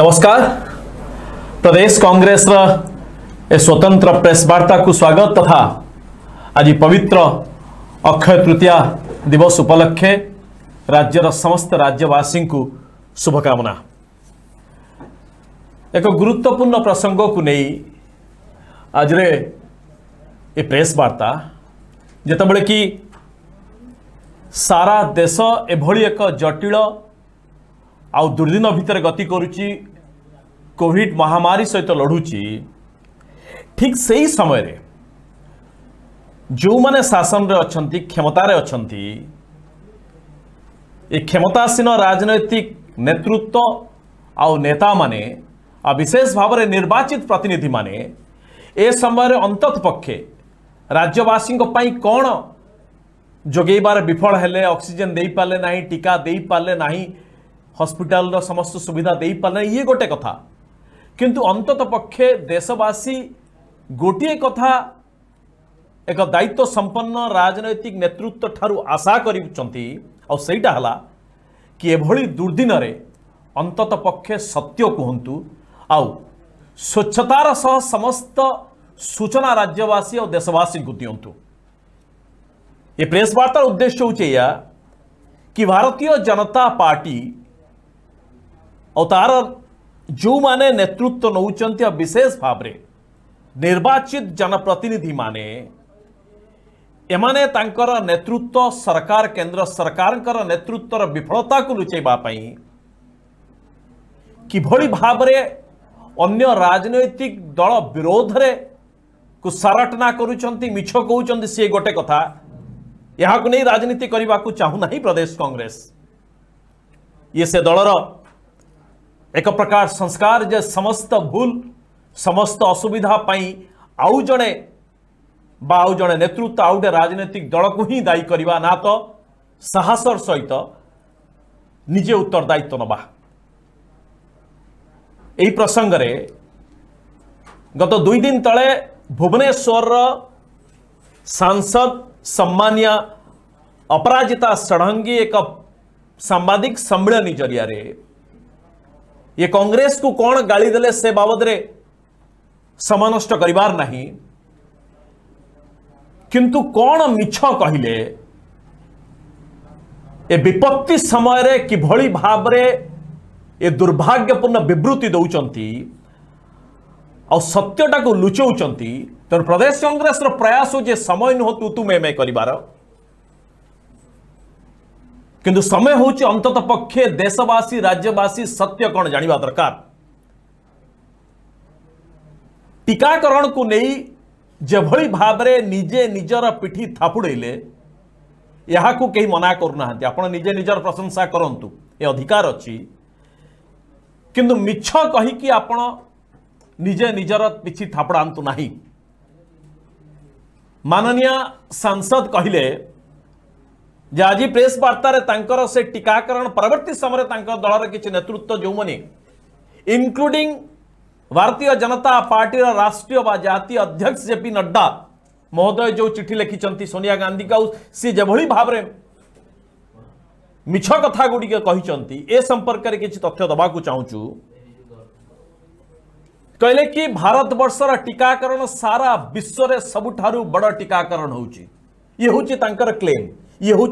नमस्कार प्रदेश कांग्रेस स्वतंत्र प्रेस वार्ता को स्वागत तथा आज पवित्र अक्षय तृतीया दिवस उपलक्षे राज्यर समस्त राज्यवासी को शुभकामना एक गुरुत्वपूर्ण प्रसंग को नहीं आज रे ए प्रेस वार्ता जितेबले कि सारा देश एभली एक जटिल आ आुर्दिन भितर गति कोविड महामारी सहित लड़ुची ठीक से ही समय रे। जो मैंने शासन में अच्छा क्षमतार अच्छा ये क्षमतासीन राजनैतिक नेतृत्व आउ नेता माने आ विशेष भाव निर्वाचित प्रतिनिधि माने ए समय रे अंत पक्षे राज्यवासी कौन जोगेबार विफल हेले ऑक्सीजन दे पारे ना टीका दे पारे ना हस्पिटाल समस्त सुविधा दे पारे ये गोटे कथा किंतु अंत पक्षे देशवासी गोटे कथा एक दायित्व संपन्न राजनैतिक नेतृत्व ठार आशा करईटा है कि एभली दुर्दिन अंत पक्षे सत्य कहतु आ स्वच्छतार सह समस्त सूचना राज्यवासी और देशवासी को दिंतु ये प्रेस वार्तार उद्देश्य हूँ कि भारतीय जनता पार्टी और तार जो मैंने नेतृत्व नौ विशेष भाव निर्वाचित जनप्रतिनिधि मैंने नेतृत्व सरकार केंद्र सरकार नेतृत्व विफलता को लुचाई किभली भाव अन्य राजनैतिक दल विरोध को सारटना करछ कौन गोटे कथा यह राजनीति करने को चाहूना प्रदेश कांग्रेस ये से दलर एक प्रकार संस्कार जे समस्त भूल समस्त असुविधा आउ जड़े बा आउ जड़े नेतृत्व आउ गोटे राजनैतिक दल को ही दायी करवा ना तो साहसर सहित निजे उत्तरदायित्व नवा এই প্রসঙ্গে গত দুই দিন তলে ভুবনেশ্বর সাংসদ সম্মানীয় অপরাজিতা ষড়ঙ্গী এক সাংবাদিক সম্মিলনী জরিয়া ये कांग्रेस को कौन गाली देले से बाबद समानष्ट करिवार नाही किंतु कौन मिछ कहले ए विपत्ति समय रे किभली भाव रे ए दुर्भाग्यपूर्ण विवृत्ति सत्यटा को ସତ୍ୟଟାକୁ तेनाली प्रदेश ପ୍ରଦେଶ କଂଗ୍ରେସର ପ୍ରୟାସ ଯେ ସମୟ ନୁହଁ ତୁ ତୁମେ ମେ କରିବାର किंतु समय हूँ अंत पक्षे देशवासी राज्यवासी सत्य कौन जानवा दरकार टीकाकरण को नहीं जो भाव निजे निजर पिठी थापुड़े यहाँ कहीं मना करना आप निजे निजर प्रशंसा करूँ ये अधिकार अच्छी किछ कहीकि आप निजे निजर पिछे थापड़ा माननीय सांसद कहले जे आज प्रेस वार्तार से टीकाकरण परवर्त समय दल रही नेतृत्व जो मैंने इनक्लूडिंग भारतीय जनता पार्टी राष्ट्रीय जी जातीय अध्यक्ष जेपी नड्डा महोदय जो चिठी लिखिंट सोनिया गांधी का सी जो भाव में मिछ कथा गुड़िक संपर्क में किसी तथ्य दवा को चाहू कहले कि भारत बर्षर टीकाकरण सारा विश्व में सबुठ बड़ टीकाकरण हो ये हूँ क्लेम ये हूँ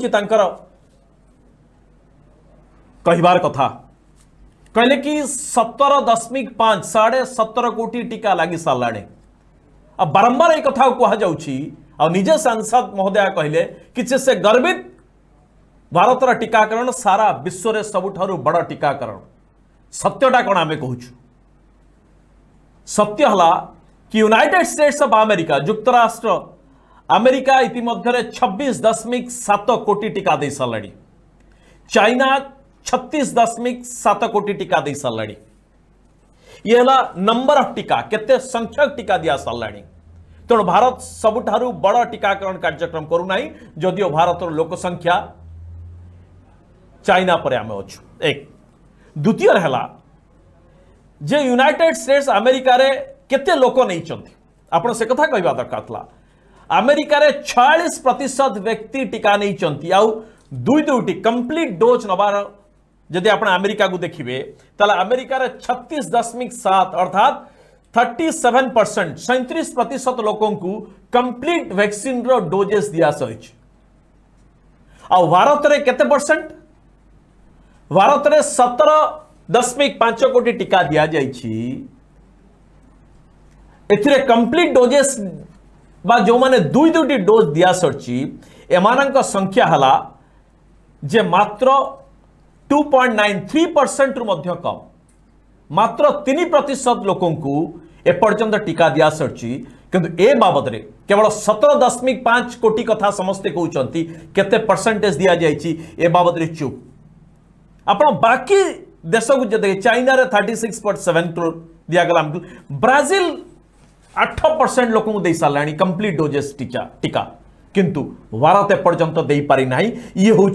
कहबार कथा कहले कि सतर दशमिक पांच साढ़े सतर कोटी टीका लग सारा आ बारंबार एक कथा कह निजे सांसद महोदय कहले कि से गर्वित भारत टीकाकरण सारा विश्व में सबुठ बड़ टीकाकरण सत्यटा कौन आम कह सत्य है कि यूनाइटेड स्टेट्स ऑफ अमेरिका युक्तराष्ट्र अमेरिका इतिम्य छब्बीस दशमिक सत कोटी टीका दे सारा चाइना छत्तीस दशमिक सत कोटी टीका दे सारा ये नंबर अफ टीका संख्यक टीका दि सारा तेणु भारत सब बड़ टीकाकरण कार्यक्रम करूना जदिओ भारत लोक संख्या चाइना पर आम अच्छु एक द्वितीय है जे यूनाइटेड स्टेट्स आमेरिकार केते लोक नहीं आपत से कथा कह दरकार छयास प्रतिशत व्यक्ति टीका नहीं নিয়েছেন दुई দুইটি কমপ্লিট ডোজ নবার যদি আপনার আমেরিকা দেখবে তাহলে আমেরিকার ছত্রিশ दशमिक सात अर्थात थर्टी सेवेन परसेंट सैंतीस प्रतिशत लोक कंप्लीट वैक्सीन रोजेस दि सही आ भारत केते परसेंट भारत में सतर दशमिक पांच कोटी टीका दि जाए कंप्लीट डोजेस বা ଯେଉଁମାନେ ଦୁଇ ଦୁଇଟି ଡୋଜ୍ ଦିଆସରିଛି ଏମାନଙ୍କ ସଂଖ୍ୟା ହେଲା ଯେ ମାତ୍ର ଟୁ ପଏଣ୍ଟ ନାଇନ୍ ଥ୍ରୀ ପରସେଣ୍ଟରୁ ମଧ୍ୟ କମ୍ ମାତ୍ର ତିନି ପ୍ରତିଶତ ଲୋକଙ୍କୁ ଏପର୍ଯ୍ୟନ୍ତ ଟିକା ଦିଆସରିଛି କିନ୍ତୁ ଏ ବାବଦରେ କେବଳ ସତର ଦଶମିକ ପାଞ୍ଚ କୋଟି କଥା ସମସ୍ତେ କହୁଛନ୍ତି କେତେ ପରସେଣ୍ଟେଜ ଦିଆଯାଇଛି ଏ ବାବଦରେ ଚୁପ୍ ଆପଣ ବାକି ଦେଶକୁ ଯଦି ଚାଇନାରେ thirty six point seven crore ଦିଆଗଲା ବ୍ରାଜିଲ आठ परसेंट लोक सारे कम्प्लीट डोजेस टीचा टीका किंतु भारत एपर्तंत दे पारिना ये हूँ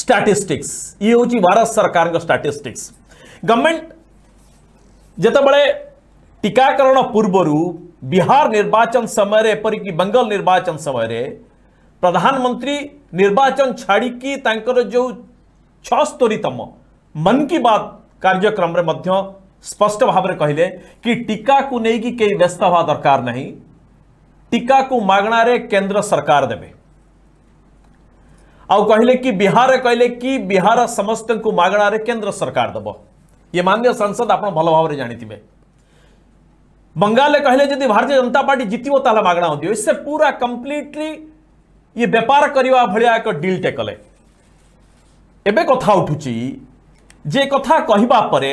स्टाटिस्टिक्स ये हूँ भारत सरकार स्टाटिस्टिक्स गवर्नमेंट जोबले टीकाकरण पूर्वर बिहार निर्वाचन समय कि बंगल निर्वाचन समय प्रधानमंत्री निर्वाचन छाड़ी जो छतम मन की बात कार्यक्रम स्पष्ट भाव में कहले कि टीका को लेकिन कई व्यस्त हवा दरकार नहीं टीका को मगणार केन्द्र सरकार देवे आउ कहले कि बिहार कहले कि बिहार समस्त को मगणारे केन्द्र सरकार देव ये मान्य सांसद आप भल भाव में बंगाल कहले जदि भारतीय जनता पार्टी जितब मगणा दियो इससे पूरा कंप्लीटली ये बेपार करने भाया एक डिलटे कले एवं कथा उठू जे कथा कहवापर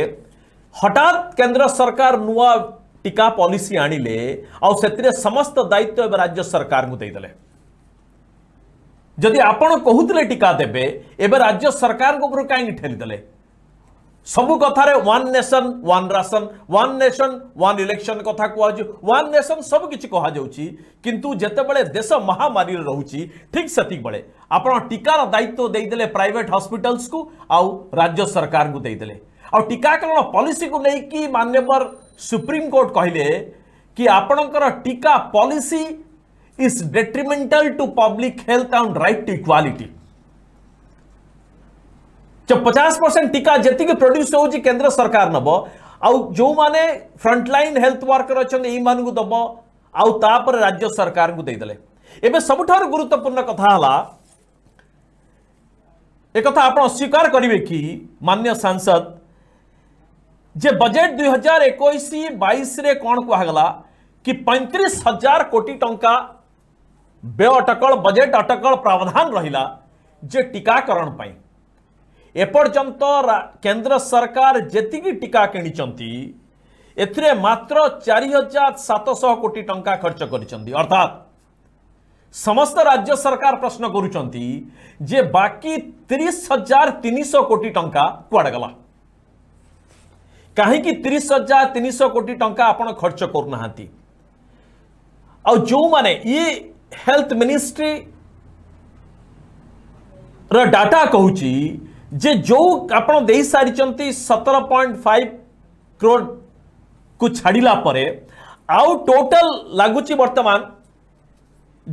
हठात केन्द्र सरकार नुआ टीका पॉलिसी आणले आती समस्त दायित्व एवं राज्य सरकार को देदे जदि आप कहते टीका देवे एवं राज्य सरकार को कहीं ठेलीदे सब कथार one nation one ration one nation one election कथा कह वन नेशन सब किसी कहु किंतु जितेबले देश महामारी रोची ठीक से बड़े आप टार दायित्व देदे प्राइट हस्पिटाल्स को आउ राज्य सरकार को देदे आ टीकाकरण पॉलिसी को लेकिन मान्यवर सुप्रीम कोर्ट कहले कि आपणकर टीका policy is detrimental to public health and right to equality जो पचास परसेंट टीका जी प्रड्यूस हो केंद्र सरकार नब आउ जो माने फ्रंटलाइन हेल्थ वर्कर अच्छे यही दब आउर राज्य सरकार को देदेले एवं सब गुरुत्वपूर्ण कथा है एक आप करेंगे कि मान्य सांसद जे बजेट दुई हजार एक बैश कौन कहगला कि पैंतीस हजार कोटी टंका व्यय अटक बजेट अटकल प्रावधान रहिला जे टीकाकरण एपर्तंत केंद्र सरकार जी टीका कि एथिरे मात्र चार हजार सातश कोटी टंका खर्च कर अर्थात समस्त राज्य सरकार प्रश्न करुँच बाकी तीस हजार तीन सौ कोटी टंका कुआड़ गला कहीं तीस हजार तीन शह कोटी टाइम आप खर्च करना जो माने ये हेल्थ मिनिस्ट्री डाटा कह जे जो आप सारी सतर पॉइंट फाइव क्रोड को छाड़ापर आउ टोटल लगुच बर्तमान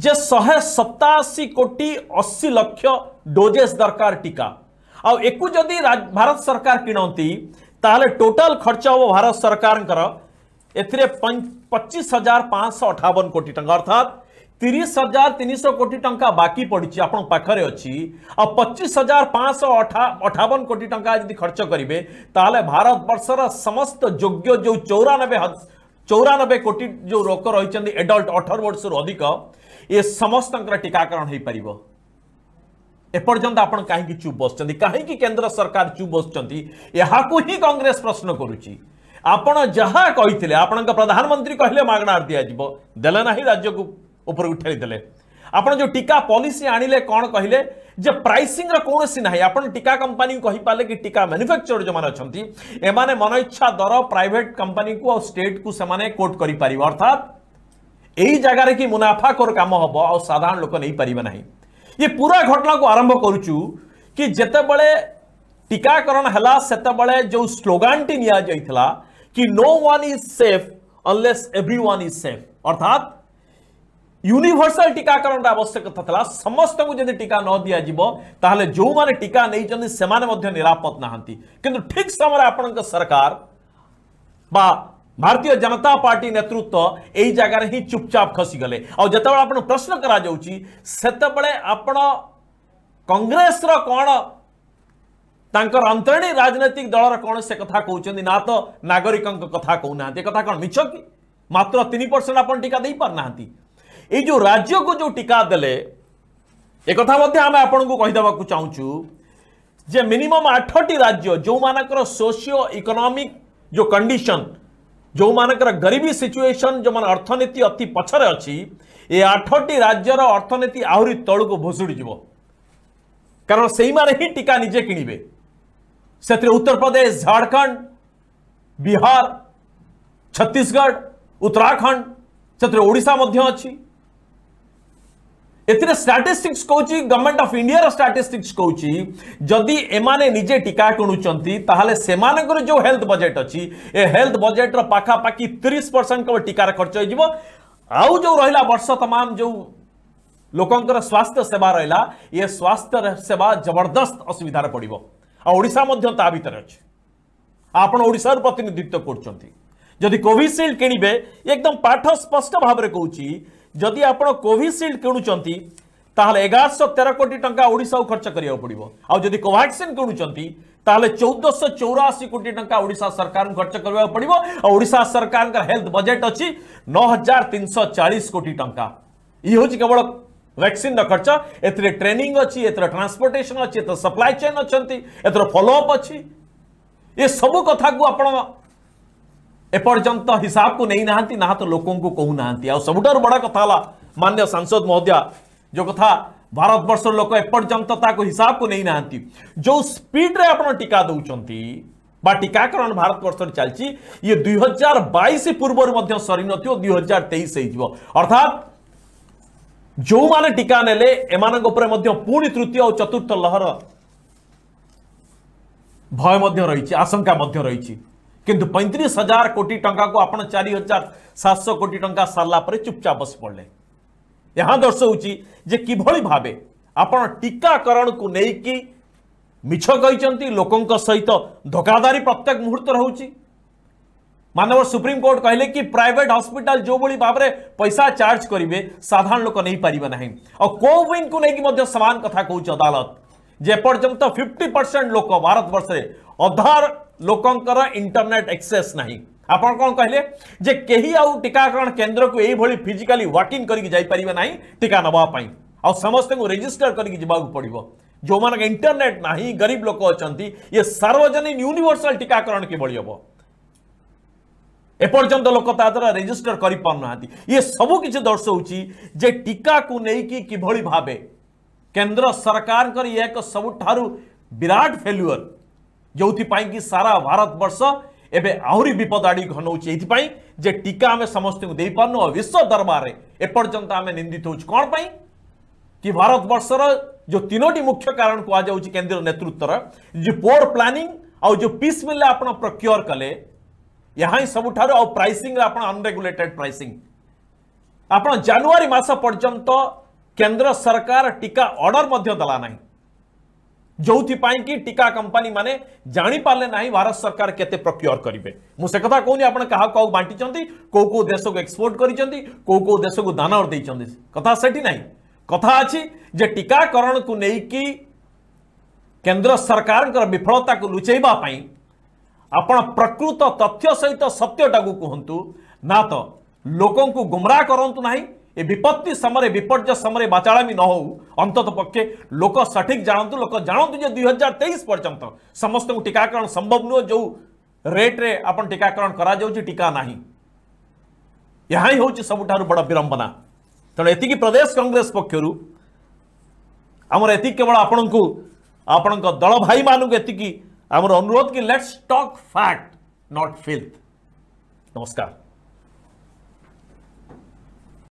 जे शहे सताशी कोटी अशी लक्ष डोजेस दरकार टीका आदि भारत सरकार किणती ताहले टोटल खर्च हम भारत सरकार पचीस हजार पांच अठावन कोटी टाइम अर्थात तीस हजार तीन सौ कोटी टंका बाकी पड़ी आप पचीस हजार पांच अठावन कोटी टाइम जी खर्च करेंगे तेल भारत बर्षर समस्त योग्य जो चौरानबे चौरानबे कोटी जो लोक रही एडल्ट अठर वर्ष रू अधिक ये समस्त टीकाकरण हो पार एपर्तंत आप कहीं चुप बस कहीं केन्द्र सरकार चुप बस कांग्रेस प्रश्न करुच्ची आपण जहाँ कही प्रधानमंत्री कहले मागणा दिजो देना राज्य को उठाई ठेलीदे आप जो टीका पॉलिसी आणले कौन कहले जे प्राइसिंग कौन सी ना आप टीका कंपानी कही पारे कि टीका मैन्युफैक्चर जो मैंने अच्छा एम मनइच्छा दर प्राइट कंपनी को स्टेट को सेने कोर्ट कर अर्थात यही जगार कि मुनाफाखोर कम हम आधारण लोक नहीं पारे ना ये पूरा घटना को आरंभ करुचु कि जितेबले टीकाकरण है सेतबले जो स्लोगान टी निला कि no one is safe unless everyone is safe अर्थात यूनिवर्सल टीकाकरण आवश्यकता था समस्त को जब टीका न दि जाए जो मैंने टीका नहीं निरापद ना कि ठीक समय आपण सरकार भारतीय जनता पार्टी नेतृत्व यही जगार ही चुपचाप खसीगले आत प्रश्न करते आप कंग्रेस कौन तर अंतरणी राजनैतिक दल कौन से कथा कहते ना तो नागरिक कथा कहना एक कथा कौन मिछ कि मात्र तीन परसेंट आप टीका दे पार ना ये राज्य को जो टीका दे एक आम आपको कहीदेक चाहूँ जे मिनिमम आठटी राज्य जो मानक सोशियो इकोनोमिक जो कंडीशन जो मानक गरीबी सिचुएशन जो मान अर्थनीति अति पचर अच्छी आठटी राज्यर अर्थनीति आहरी तल को भुशुड़ी कारण से ही टीका निजे किणवे से उत्तर प्रदेश झारखंड बिहार छत्तीसगढ़ उत्तराखंड से ओडा अच्छी एटाटिस्टिक्स कौन गवर्नमेंट अफ इंडिया स्टाटिस्टिक्स कौन जदि एम निजे टीका किणुंटे से जो हेल्थ बजेट अच्छी ए हेल्थ बजेट रखापाखि तीस परसेंट टीकार खर्च हो जो रहा वर्ष तमाम जो लोकंर स्वास्थ्य सेवा रहा ये स्वास्थ्य सेवा जबरदस्त असुविधा पड़ आशा ता अच्छे आपशार प्रतिनिधित्व करोशिल्ड किणवे एकदम पाठ स्पष्ट भाव में कौच जदि आप कोविशिल्ड किणुंत एगारश तेर कोटी टाइम ओडा को खर्च करा पड़ो आदि कोभाक्सीन किणुंत चौदहश चौराशी कोटी टाइम सरकार खर्च करा पड़ो आ सरकार का हेल्थ बजेट अच्छी नौ हजार तीन सौ चालीस कोटी टाइम ये हूँ केवल वैक्सीन खर्च एथेर ट्रेनिंग अच्छी एथर ट्रांसपोर्टेशन अच्छी सप्लाई चेन अच्छा एथर फलोअप अच्छी ये सब कथ को आप एपर्त हिसाब को नहीं ना ना तो लोक को कहना आ सब बड़ा कथा मान्य सांसद महोदय जो कथा भारत बर्ष लोक एपर्त हिसाब को नहीं ना जो स्पीड स्पीड्रे आप टीका दूसरी टीकाकरण भारत बर्ष ये दुई हजार बैस पूर्व सर न दुई हजार तेईस अर्थात जो माने टीका ने एम पुणी तृतीय और चतुर्थ लहर भय रही आशंका रही किंतु पैंतीस हजार कोटी टंका को आपन चार हजार सात सौ कोटी टंका सरला चुपचाप बस पड़े यहाँ दर्शाऊ जे कि भावे आप टीकाकरण को लेकिन मिछ कही लोकों सहित धोखाधारी प्रत्येक मुहूर्त रोचे मानव सुप्रीम कोर्ट कहले कि प्राइवेट हॉस्पिटल जो भाई भाव में पैसा चार्ज करेंगे साधारण लोक नहीं पारे ना और कोविन को लेकिन सामान कथा कह अदालत जेपर्यंत फिफ्टी परसेंट लोक भारत बर्षार लोकंर इंटरनेट एक्सेस ना आप कौन कहले आउ टीकाकरण केन्द्र को यही फिजिकाली वाकिंग करेंगे ना टीका नापी आ समस्त रेजिस्टर कर जो मान इंटरनेट ना गरीब लोक अच्छा ये सार्वजनीन यूनिभर्साल टीकाकरण कि हम एपर्तंत लोक द्वारा रेजिस्टर कर पार ना ये सबकि दर्शाऊँच जे टीका को लेकिन किभली भावे केन्द्र सरकार सबुठ विराट फेल्युअर जो कि सारा भारतवर्ष एवं आहरी विपद आड़ी घनौती ये टीका आम समस्त दे पार नु विश्व दरबार एपर्तंत आम निंदित हो कौन कि भारत बर्षर जो तीनो मुख्य कारण कह केन्द्र नेतृत्व जो पोर प्लानिंग जो पीस मिल आप प्रक्योर कले यहाँ सब प्राइसींग आनरेगुलेटेड प्राइसींग आप जानुरी मस पर्यंत केन्द्र सरकार टीका अर्डर दलाना जो कि टीका कंपानी मैंने जापारे ना भारत सरकार के प्रक्योर करेंगे मुझे कथा कहूनी आप क्या क्या बांटी कौ कौ देश को एक्सपोर्ट करो देश को दान दे कथा से ना कथा अच्छी टीकाकरण को लेकिन केन्द्र सरकार विफलता को लुचैवाई आप प्रकृत तथ्य सहित सत्यटा को कहतु ना तो लोक गुमराह करूँ तो ना ए विपत्ति समय विपर्य समय बाचाड़ामी न हो अंत पक्षे लोक सठिक जानतु लोक जानतु दुई हजार तेईस पर्यंत समस्त टीकाकरण संभव नुह जो रेट्रे आप टीकाकरण कर टीका ना यहाँ ही हूँ सबुठ बड़ विड़म्बना तेनाली प्रदेश कंग्रेस पक्षर आम एवं आपण को आपण दल भाई मानक आमर अनुरोध कि let's talk fact not filth नमस्कार